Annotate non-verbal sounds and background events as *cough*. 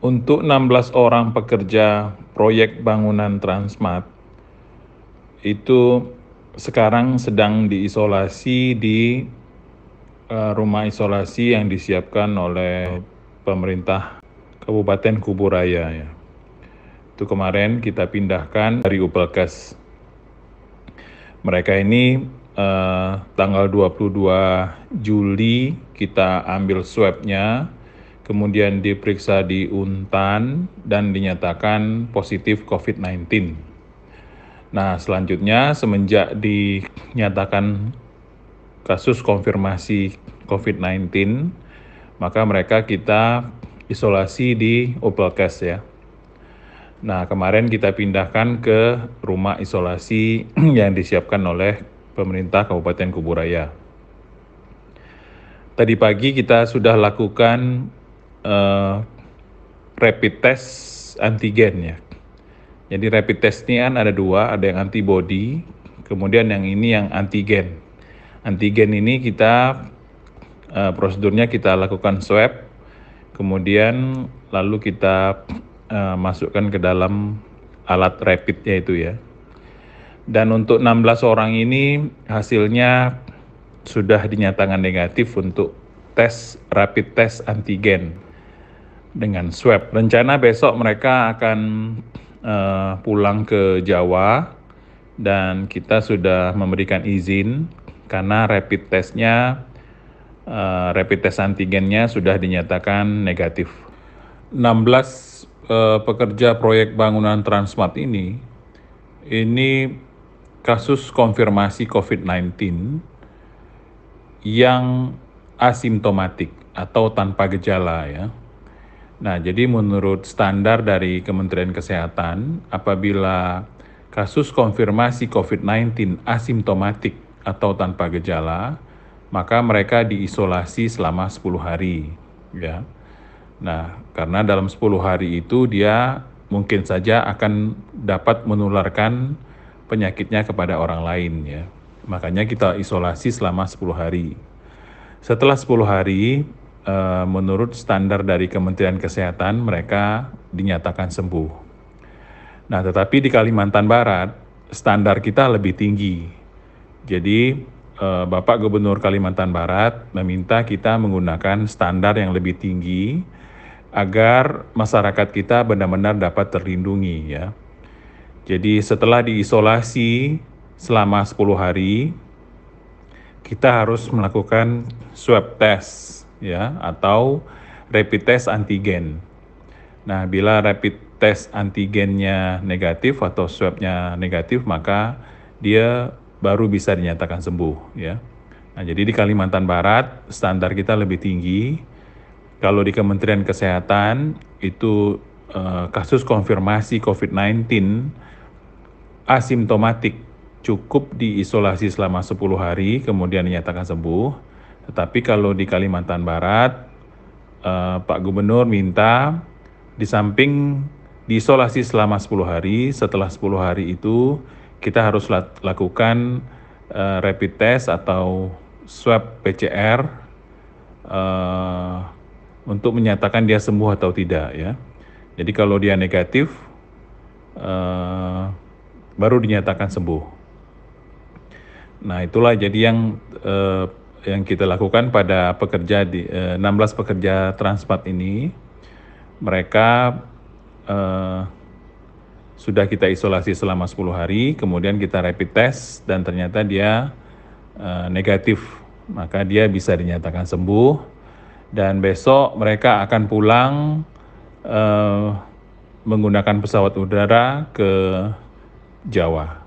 untuk 16 orang pekerja proyek bangunan Transmart itu sekarang sedang diisolasi di eh, rumah isolasi yang disiapkan oleh pemerintah Kabupaten Kuburaya ya. Itu kemarin kita pindahkan dari Upelkes. Mereka ini uh, tanggal 22 Juli kita ambil swabnya kemudian diperiksa di Untan dan dinyatakan positif COVID-19. Nah, selanjutnya semenjak dinyatakan kasus konfirmasi COVID-19, maka mereka kita isolasi di Opelkes ya. Nah, kemarin kita pindahkan ke rumah isolasi *clears throat* yang disiapkan oleh pemerintah Kabupaten Kuburaya. Tadi pagi kita sudah lakukan uh, rapid test antigen ya. Jadi rapid test ini kan ada dua, ada yang antibody, kemudian yang ini yang antigen. Antigen ini kita uh, prosedurnya kita lakukan swab, kemudian lalu kita uh, masukkan ke dalam alat rapidnya itu ya. Dan untuk 16 orang ini hasilnya sudah dinyatakan negatif untuk tes rapid test antigen dengan swab. Rencana besok mereka akan uh, pulang ke Jawa dan kita sudah memberikan izin karena rapid testnya, uh, rapid test antigennya sudah dinyatakan negatif. 16 uh, eh, pekerja proyek bangunan Transmart ini, ini kasus konfirmasi COVID-19 yang asimptomatik atau tanpa gejala ya. Nah, jadi menurut standar dari Kementerian Kesehatan, apabila kasus konfirmasi COVID-19 asimptomatik atau tanpa gejala, maka mereka diisolasi selama 10 hari, ya. Nah, karena dalam 10 hari itu dia mungkin saja akan dapat menularkan penyakitnya kepada orang lain ya. Makanya kita isolasi selama 10 hari. Setelah 10 hari, Eh, menurut standar dari Kementerian Kesehatan mereka dinyatakan sembuh. Nah, tetapi di Kalimantan Barat standar kita lebih tinggi. Jadi eh, Bapak Gubernur Kalimantan Barat meminta kita menggunakan standar yang lebih tinggi agar masyarakat kita benar-benar dapat terlindungi ya. Jadi setelah diisolasi selama 10 hari kita harus melakukan swab test ya atau rapid test antigen. Nah, bila rapid test antigennya negatif atau swabnya negatif, maka dia baru bisa dinyatakan sembuh, ya. Nah, jadi di Kalimantan Barat standar kita lebih tinggi. Kalau di Kementerian Kesehatan itu eh, kasus konfirmasi COVID-19 asimptomatik cukup diisolasi selama 10 hari kemudian dinyatakan sembuh tetapi kalau di Kalimantan Barat, eh, Pak Gubernur minta di samping diisolasi selama 10 hari, setelah 10 hari itu kita harus lakukan eh, rapid test atau swab PCR eh, untuk menyatakan dia sembuh atau tidak ya. Jadi kalau dia negatif eh, baru dinyatakan sembuh. Nah itulah jadi yang eh, yang kita lakukan pada pekerja di uh, eh, 16 pekerja Transmart ini mereka uh, sudah kita isolasi selama 10 hari, kemudian kita rapid test dan ternyata dia uh, negatif, maka dia bisa dinyatakan sembuh dan besok mereka akan pulang uh, menggunakan pesawat udara ke Jawa.